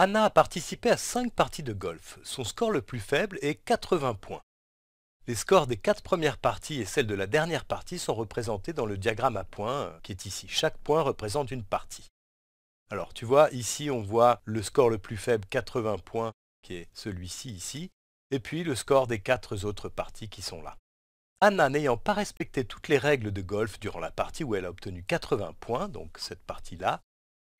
Anna a participé à 5 parties de golf. Son score le plus faible est 80 points. Les scores des 4 premières parties et celles de la dernière partie sont représentés dans le diagramme à points qui est ici. Chaque point représente une partie. Alors tu vois, ici on voit le score le plus faible 80 points qui est celui-ci ici, et puis le score des 4 autres parties qui sont là. Anna n'ayant pas respecté toutes les règles de golf durant la partie où elle a obtenu 80 points, donc cette partie-là,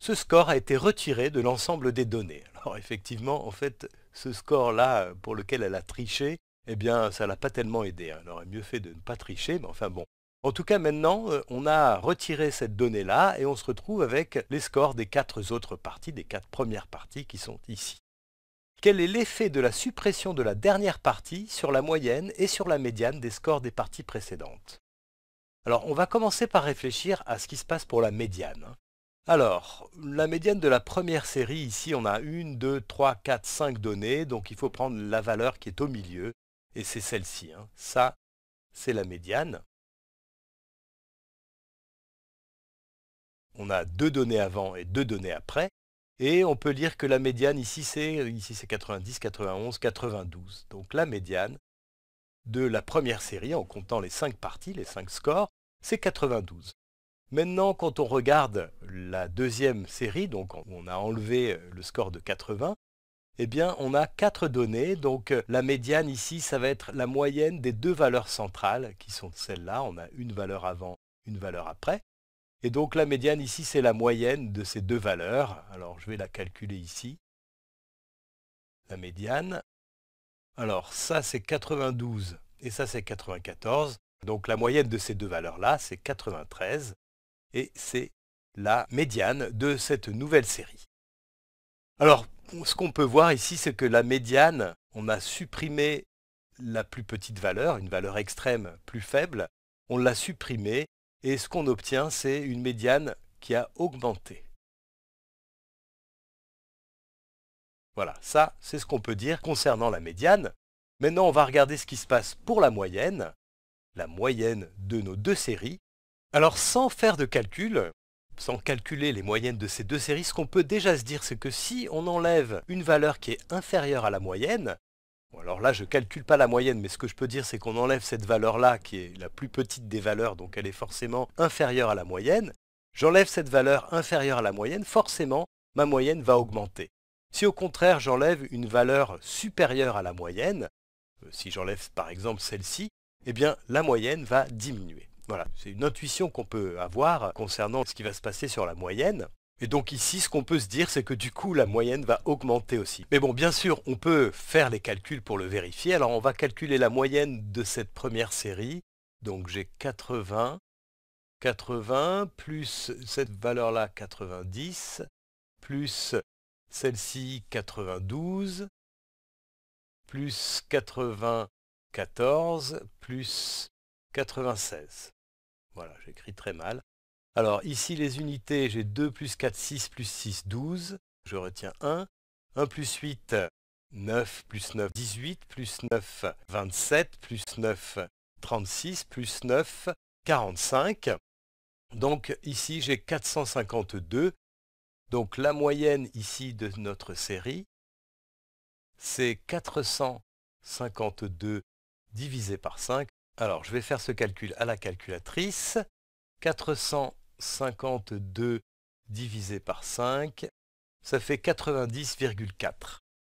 ce score a été retiré de l'ensemble des données. Alors effectivement, en fait, ce score-là pour lequel elle a triché, eh bien, ça l'a pas tellement aidé. Hein. Elle aurait mieux fait de ne pas tricher, mais enfin bon. En tout cas, maintenant, euh, on a retiré cette donnée-là et on se retrouve avec les scores des quatre autres parties, des quatre premières parties qui sont ici. Quel est l'effet de la suppression de la dernière partie sur la moyenne et sur la médiane des scores des parties précédentes Alors, on va commencer par réfléchir à ce qui se passe pour la médiane. Hein. Alors, la médiane de la première série, ici on a une, deux, trois, quatre, cinq données, donc il faut prendre la valeur qui est au milieu, et c'est celle-ci. Hein. Ça, c'est la médiane. On a deux données avant et deux données après, et on peut lire que la médiane ici c'est ici c'est 90, 91, 92. Donc la médiane de la première série, en comptant les cinq parties, les cinq scores, c'est 92. Maintenant, quand on regarde la deuxième série, donc on a enlevé euh, le score de 80, eh bien on a quatre données. Donc euh, la médiane ici, ça va être la moyenne des deux valeurs centrales, qui sont celles-là. On a une valeur avant, une valeur après. Et donc la médiane ici, c'est la moyenne de ces deux valeurs. Alors je vais la calculer ici. La médiane. Alors ça, c'est 92 et ça, c'est 94. Donc la moyenne de ces deux valeurs-là, c'est 93 et c'est la médiane de cette nouvelle série. Alors, ce qu'on peut voir ici, c'est que la médiane, on a supprimé la plus petite valeur, une valeur extrême plus faible, on l'a supprimée, et ce qu'on obtient, c'est une médiane qui a augmenté. Voilà, ça, c'est ce qu'on peut dire concernant la médiane. Maintenant, on va regarder ce qui se passe pour la moyenne, la moyenne de nos deux séries. Alors sans faire de calcul, sans calculer les moyennes de ces deux séries, ce qu'on peut déjà se dire, c'est que si on enlève une valeur qui est inférieure à la moyenne, alors là je ne calcule pas la moyenne, mais ce que je peux dire c'est qu'on enlève cette valeur-là, qui est la plus petite des valeurs, donc elle est forcément inférieure à la moyenne, j'enlève cette valeur inférieure à la moyenne, forcément ma moyenne va augmenter. Si au contraire j'enlève une valeur supérieure à la moyenne, euh, si j'enlève par exemple celle-ci, eh bien la moyenne va diminuer. Voilà, c'est une intuition qu'on peut avoir concernant ce qui va se passer sur la moyenne. Et donc ici, ce qu'on peut se dire, c'est que du coup, la moyenne va augmenter aussi. Mais bon, bien sûr, on peut faire les calculs pour le vérifier. Alors, on va calculer la moyenne de cette première série. Donc, j'ai 80, 80, plus cette valeur-là, 90, plus celle-ci, 92, plus 94, plus 96. Voilà, j'écris très mal. Alors ici, les unités, j'ai 2 plus 4, 6 plus 6, 12. Je retiens 1. 1 plus 8, 9 plus 9, 18 plus 9, 27 plus 9, 36 plus 9, 45. Donc ici, j'ai 452. Donc la moyenne ici de notre série, c'est 452 divisé par 5, alors, je vais faire ce calcul à la calculatrice. 452 divisé par 5, ça fait 90,4.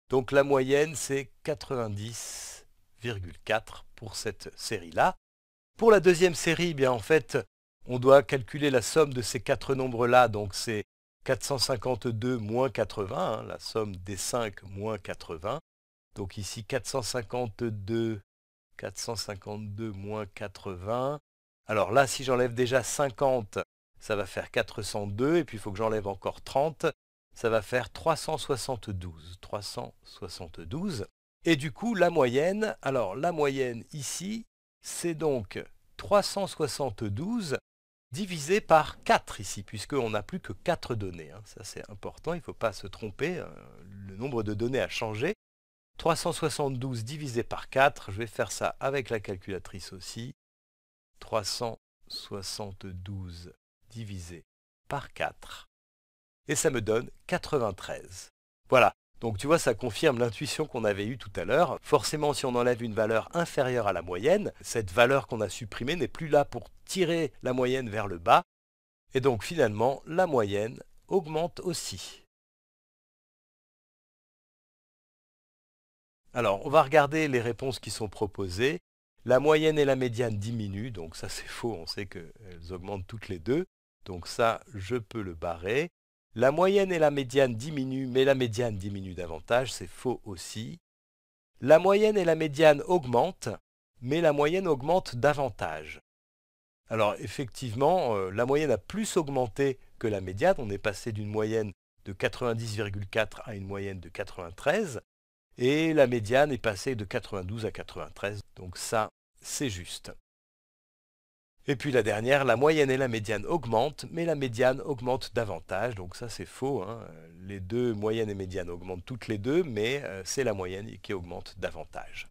Donc la moyenne, c'est 90,4 pour cette série-là. Pour la deuxième série, bien en fait, on doit calculer la somme de ces quatre nombres-là. Donc c'est 452 moins 80, hein, la somme des 5 moins 80. Donc ici, 452 452 moins 80. Alors là, si j'enlève déjà 50, ça va faire 402, et puis il faut que j'enlève encore 30, ça va faire 372. 372. Et du coup, la moyenne, alors la moyenne ici, c'est donc 372 divisé par 4 ici, puisqu'on n'a plus que 4 données. Hein. Ça c'est important, il ne faut pas se tromper, euh, le nombre de données a changé. 372 divisé par 4, je vais faire ça avec la calculatrice aussi. 372 divisé par 4. Et ça me donne 93. Voilà, donc tu vois, ça confirme l'intuition qu'on avait eue tout à l'heure. Forcément, si on enlève une valeur inférieure à la moyenne, cette valeur qu'on a supprimée n'est plus là pour tirer la moyenne vers le bas. Et donc finalement, la moyenne augmente aussi. Alors, on va regarder les réponses qui sont proposées. La moyenne et la médiane diminuent, donc ça c'est faux, on sait qu'elles augmentent toutes les deux. Donc ça, je peux le barrer. La moyenne et la médiane diminuent, mais la médiane diminue davantage, c'est faux aussi. La moyenne et la médiane augmentent, mais la moyenne augmente davantage. Alors effectivement, euh, la moyenne a plus augmenté que la médiane, on est passé d'une moyenne de 90,4 à une moyenne de 93, et la médiane est passée de 92 à 93, donc ça, c'est juste. Et puis la dernière, la moyenne et la médiane augmentent, mais la médiane augmente davantage, donc ça c'est faux. Hein. Les deux, moyenne et médiane, augmentent toutes les deux, mais euh, c'est la moyenne qui augmente davantage.